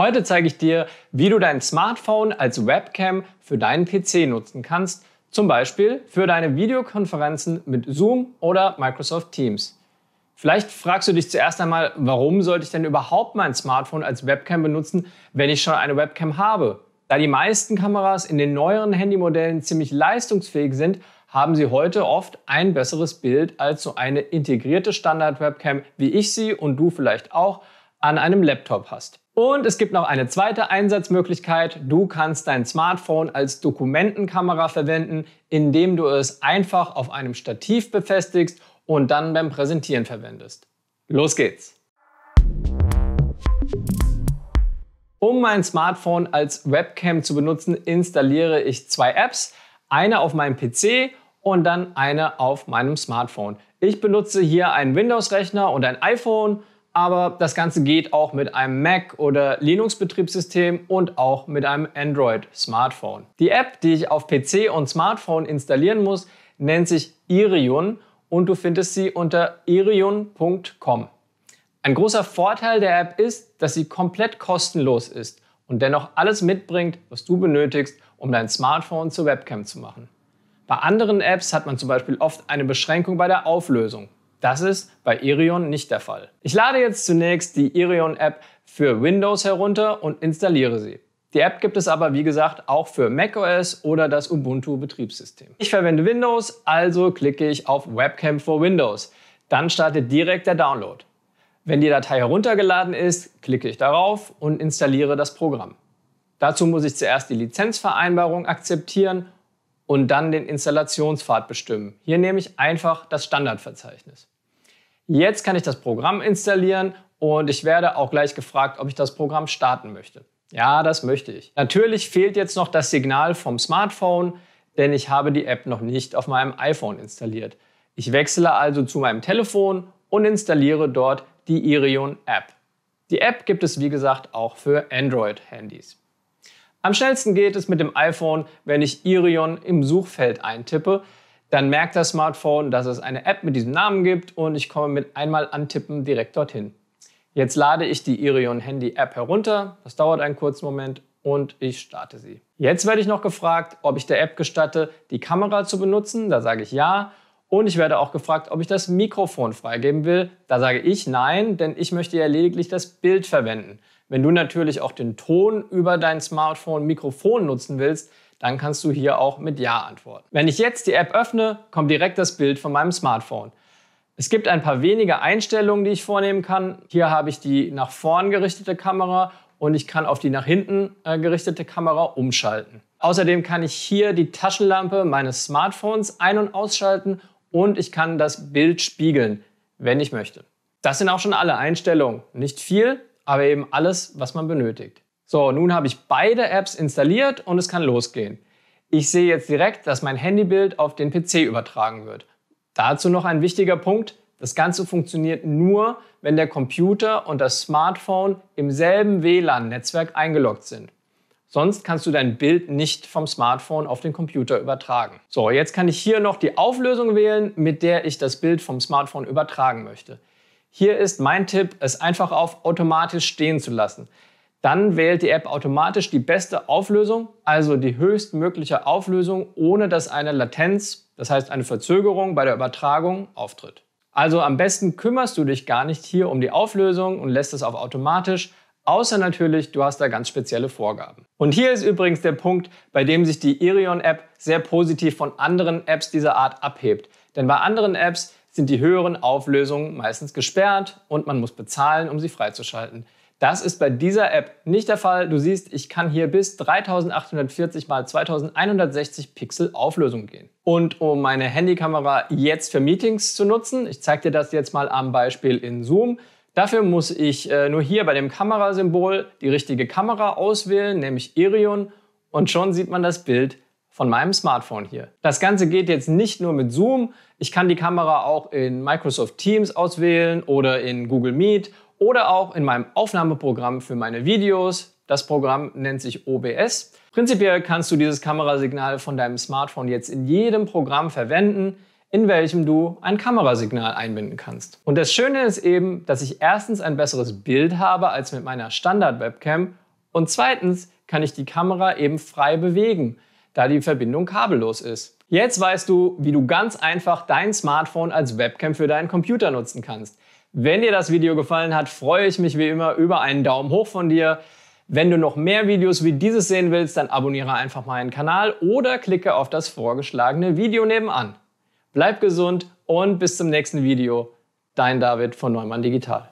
Heute zeige ich dir, wie du dein Smartphone als Webcam für deinen PC nutzen kannst, zum Beispiel für deine Videokonferenzen mit Zoom oder Microsoft Teams. Vielleicht fragst du dich zuerst einmal, warum sollte ich denn überhaupt mein Smartphone als Webcam benutzen, wenn ich schon eine Webcam habe? Da die meisten Kameras in den neueren Handymodellen ziemlich leistungsfähig sind, haben sie heute oft ein besseres Bild als so eine integrierte Standard-Webcam, wie ich sie und du vielleicht auch an einem Laptop hast. Und es gibt noch eine zweite Einsatzmöglichkeit. Du kannst dein Smartphone als Dokumentenkamera verwenden, indem du es einfach auf einem Stativ befestigst und dann beim Präsentieren verwendest. Los geht's! Um mein Smartphone als Webcam zu benutzen, installiere ich zwei Apps. Eine auf meinem PC und dann eine auf meinem Smartphone. Ich benutze hier einen Windows-Rechner und ein iPhone aber das Ganze geht auch mit einem Mac oder Linux-Betriebssystem und auch mit einem Android-Smartphone. Die App, die ich auf PC und Smartphone installieren muss, nennt sich Irion und du findest sie unter irion.com. Ein großer Vorteil der App ist, dass sie komplett kostenlos ist und dennoch alles mitbringt, was du benötigst, um dein Smartphone zur Webcam zu machen. Bei anderen Apps hat man zum Beispiel oft eine Beschränkung bei der Auflösung. Das ist bei Irion nicht der Fall. Ich lade jetzt zunächst die Irion-App für Windows herunter und installiere sie. Die App gibt es aber, wie gesagt, auch für macOS oder das Ubuntu-Betriebssystem. Ich verwende Windows, also klicke ich auf Webcam for Windows. Dann startet direkt der Download. Wenn die Datei heruntergeladen ist, klicke ich darauf und installiere das Programm. Dazu muss ich zuerst die Lizenzvereinbarung akzeptieren und dann den Installationspfad bestimmen. Hier nehme ich einfach das Standardverzeichnis. Jetzt kann ich das Programm installieren und ich werde auch gleich gefragt, ob ich das Programm starten möchte. Ja, das möchte ich. Natürlich fehlt jetzt noch das Signal vom Smartphone, denn ich habe die App noch nicht auf meinem iPhone installiert. Ich wechsle also zu meinem Telefon und installiere dort die Irion App. Die App gibt es wie gesagt auch für Android-Handys. Am schnellsten geht es mit dem iPhone, wenn ich Irion im Suchfeld eintippe. Dann merkt das Smartphone, dass es eine App mit diesem Namen gibt und ich komme mit einmal antippen direkt dorthin. Jetzt lade ich die Irion Handy App herunter. Das dauert einen kurzen Moment und ich starte sie. Jetzt werde ich noch gefragt, ob ich der App gestatte, die Kamera zu benutzen. Da sage ich ja. Und ich werde auch gefragt, ob ich das Mikrofon freigeben will. Da sage ich nein, denn ich möchte ja lediglich das Bild verwenden. Wenn du natürlich auch den Ton über dein Smartphone Mikrofon nutzen willst, dann kannst du hier auch mit Ja antworten. Wenn ich jetzt die App öffne, kommt direkt das Bild von meinem Smartphone. Es gibt ein paar wenige Einstellungen, die ich vornehmen kann. Hier habe ich die nach vorn gerichtete Kamera und ich kann auf die nach hinten äh, gerichtete Kamera umschalten. Außerdem kann ich hier die Taschenlampe meines Smartphones ein- und ausschalten und ich kann das Bild spiegeln, wenn ich möchte. Das sind auch schon alle Einstellungen. Nicht viel, aber eben alles, was man benötigt. So, nun habe ich beide Apps installiert und es kann losgehen. Ich sehe jetzt direkt, dass mein Handybild auf den PC übertragen wird. Dazu noch ein wichtiger Punkt. Das Ganze funktioniert nur, wenn der Computer und das Smartphone im selben WLAN-Netzwerk eingeloggt sind. Sonst kannst du dein Bild nicht vom Smartphone auf den Computer übertragen. So, jetzt kann ich hier noch die Auflösung wählen, mit der ich das Bild vom Smartphone übertragen möchte. Hier ist mein Tipp, es einfach auf automatisch stehen zu lassen. Dann wählt die App automatisch die beste Auflösung, also die höchstmögliche Auflösung, ohne dass eine Latenz, das heißt eine Verzögerung bei der Übertragung, auftritt. Also am besten kümmerst du dich gar nicht hier um die Auflösung und lässt es auf automatisch, Außer natürlich, du hast da ganz spezielle Vorgaben. Und hier ist übrigens der Punkt, bei dem sich die Irion-App sehr positiv von anderen Apps dieser Art abhebt. Denn bei anderen Apps sind die höheren Auflösungen meistens gesperrt und man muss bezahlen, um sie freizuschalten. Das ist bei dieser App nicht der Fall. Du siehst, ich kann hier bis 3840 x 2160 Pixel Auflösung gehen. Und um meine Handykamera jetzt für Meetings zu nutzen, ich zeige dir das jetzt mal am Beispiel in Zoom, Dafür muss ich äh, nur hier bei dem Kamerasymbol die richtige Kamera auswählen, nämlich Irion, und schon sieht man das Bild von meinem Smartphone hier. Das Ganze geht jetzt nicht nur mit Zoom, ich kann die Kamera auch in Microsoft Teams auswählen oder in Google Meet oder auch in meinem Aufnahmeprogramm für meine Videos. Das Programm nennt sich OBS. Prinzipiell kannst du dieses Kamerasignal von deinem Smartphone jetzt in jedem Programm verwenden in welchem du ein Kamerasignal einbinden kannst. Und das Schöne ist eben, dass ich erstens ein besseres Bild habe als mit meiner Standard-Webcam und zweitens kann ich die Kamera eben frei bewegen, da die Verbindung kabellos ist. Jetzt weißt du, wie du ganz einfach dein Smartphone als Webcam für deinen Computer nutzen kannst. Wenn dir das Video gefallen hat, freue ich mich wie immer über einen Daumen hoch von dir. Wenn du noch mehr Videos wie dieses sehen willst, dann abonniere einfach meinen Kanal oder klicke auf das vorgeschlagene Video nebenan. Bleib gesund und bis zum nächsten Video. Dein David von Neumann Digital.